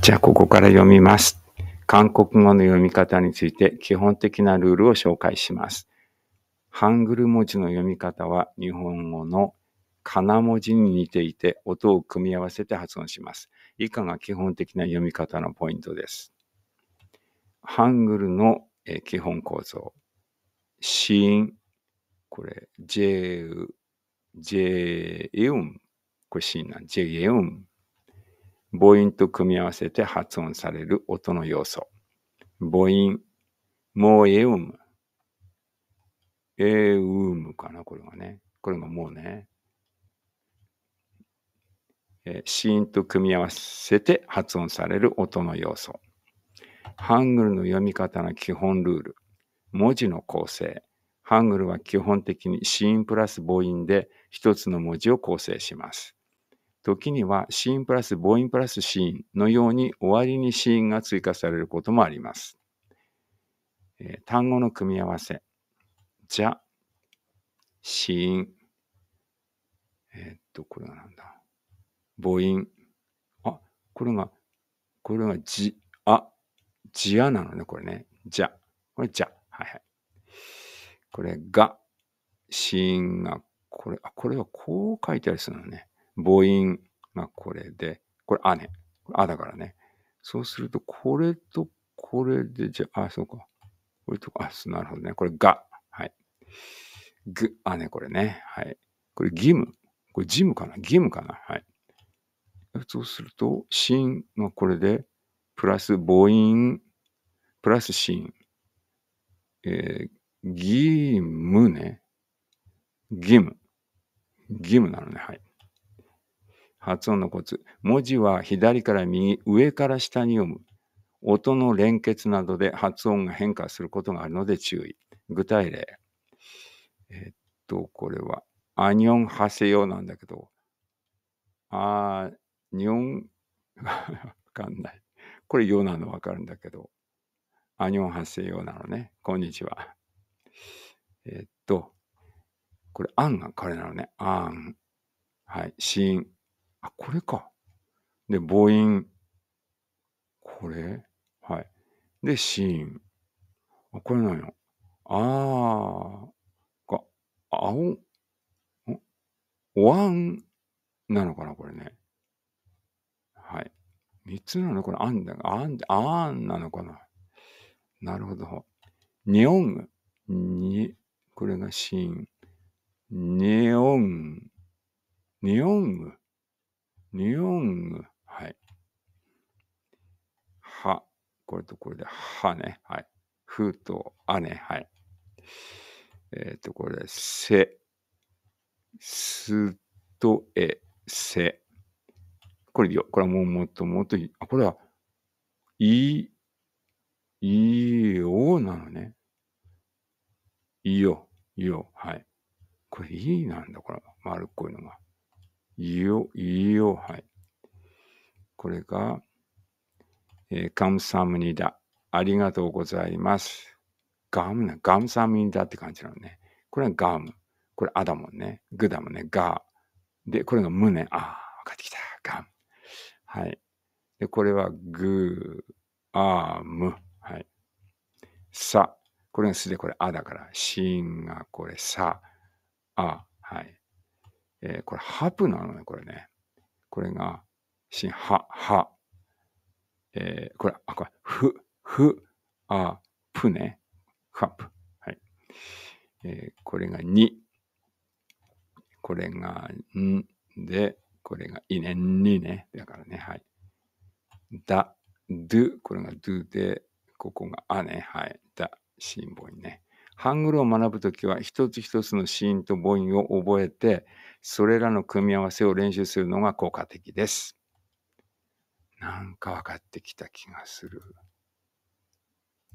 じゃあ、ここから読みます。韓国語の読み方について基本的なルールを紹介します。ハングル文字の読み方は日本語の金文字に似ていて音を組み合わせて発音します。以下が基本的な読み方のポイントです。ハングルの基本構造。シーン、これ、ジェウ、ジェウン、これシーンなん、ジェイウン。母音と組み合わせて発音される音の要素。母音、もうえうむ。えうむかな、これがね。これがもうね。えー、死音と組み合わせて発音される音の要素。ハングルの読み方の基本ルール。文字の構成。ハングルは基本的に子音プラス母音で一つの文字を構成します。時にはシーンプラス母音プラスシーンのように終わりにシーンが追加されることもあります。えー、単語の組み合わせ。じゃ、シーン。えー、っと、これがなんだ。母音。あ、これが、これがじ、あ、じやなのね、これね。じゃ。これじゃ。はいはい。これが、シーンが、これ、あ、これはこう書いてあるするのね。母音、まあこれで、これ姉、あだからね。そうすると、これとこれで、じゃあ、あ、そうか。これと、あ、なるほどね。これが。はい。ぐ、姉これね。はい。これ義務。これ事務かな義務かなはい。そうすると、シーまあ、これで、プラス母音、プラスシえー、義務ね。義務。義務なのね。はい。発音のコツ。文字は左から右、上から下に読む。音の連結などで発音が変化することがあるので注意。具体例。えっと、これは、アニョンハセヨなんだけど、あニョン、わかんない。これ、ヨなのわかるんだけど、アニョンハセヨなのね。こんにちは。えっと、これ、アンがれなのね。アン。はい。シーン。あ、これか。で、母音。これはい。で、シーン。あ、これなんや。あー。か、青。ワンなのかな、これね。はい。三つなのこれ、あんだ、あん、あんなのかな。なるほど。ニオン。に、これがシーン。ネオン。ネオング。ニュヨング。はい。は。これとこれで、はね。はい。ふと、あね。はい。えっ、ー、と、これで、せ。すとえ、せ。これよ。これはもうもっともっといい。あ、これは、い、いよなのね。いよ、いよ、はい。これいいなんだ、これ。丸っこいのが。よ、よ、はい。これが、えー、ガムサムニダ。ありがとうございます。ガムな、ガムサムニダって感じなのね。これはガム。これアだもんね。グダもね。ガー。で、これがムね。ああ、分かってきた。ガム。はい。で、これはグー、アー、ム。はい。さ。これがすでこれアだから。シンがこれさ。あ。はい。えー、これ、ハプなのね、これね。これが、ンハ、ハ。えー、これ、あ、これ、フ、フ、ア、プね。ハプ。はい。えー、これがに。これがんで、これがいね、にね。だからね、はい。だ、ど、これがどで、ここがあね、はい。だ、シンボイね。ハングルを学ぶときは、一つ一つのシーンと母音を覚えて、それらの組み合わせを練習するのが効果的です。なんか分かってきた気がする。